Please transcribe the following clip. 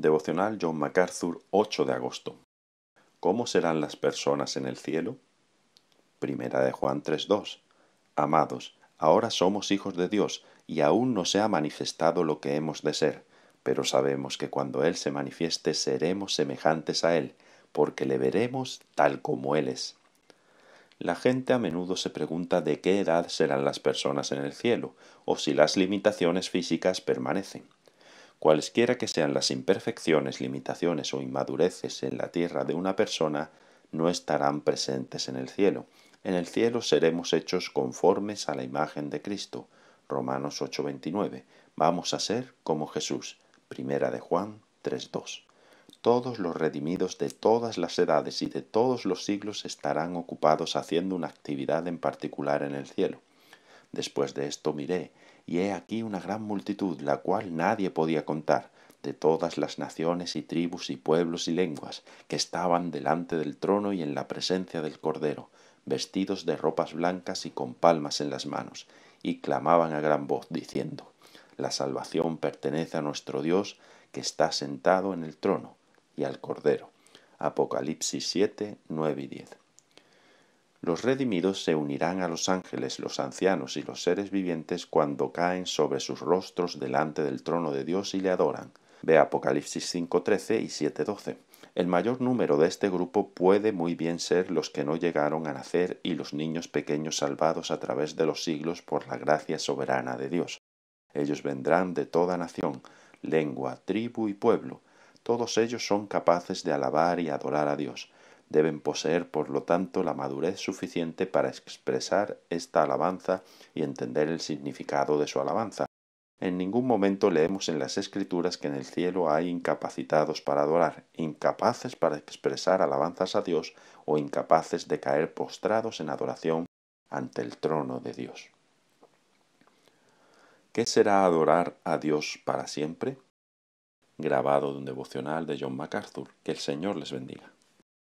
Devocional John MacArthur, 8 de agosto. ¿Cómo serán las personas en el cielo? Primera de Juan 3.2. Amados, ahora somos hijos de Dios y aún no se ha manifestado lo que hemos de ser, pero sabemos que cuando Él se manifieste seremos semejantes a Él, porque le veremos tal como Él es. La gente a menudo se pregunta de qué edad serán las personas en el cielo, o si las limitaciones físicas permanecen. Cualesquiera que sean las imperfecciones, limitaciones o inmadureces en la tierra de una persona, no estarán presentes en el cielo. En el cielo seremos hechos conformes a la imagen de Cristo. Romanos 8:29. Vamos a ser como Jesús. Primera de Juan 3:2. Todos los redimidos de todas las edades y de todos los siglos estarán ocupados haciendo una actividad en particular en el cielo. Después de esto miré, y he aquí una gran multitud, la cual nadie podía contar, de todas las naciones y tribus y pueblos y lenguas, que estaban delante del trono y en la presencia del Cordero, vestidos de ropas blancas y con palmas en las manos, y clamaban a gran voz, diciendo, La salvación pertenece a nuestro Dios, que está sentado en el trono, y al Cordero. Apocalipsis 7, 9 y 10. Los redimidos se unirán a los ángeles, los ancianos y los seres vivientes cuando caen sobre sus rostros delante del trono de Dios y le adoran. Ve Apocalipsis 5.13 y 7.12. El mayor número de este grupo puede muy bien ser los que no llegaron a nacer y los niños pequeños salvados a través de los siglos por la gracia soberana de Dios. Ellos vendrán de toda nación, lengua, tribu y pueblo. Todos ellos son capaces de alabar y adorar a Dios deben poseer, por lo tanto, la madurez suficiente para expresar esta alabanza y entender el significado de su alabanza. En ningún momento leemos en las Escrituras que en el cielo hay incapacitados para adorar, incapaces para expresar alabanzas a Dios o incapaces de caer postrados en adoración ante el trono de Dios. ¿Qué será adorar a Dios para siempre? Grabado de un devocional de John MacArthur. Que el Señor les bendiga.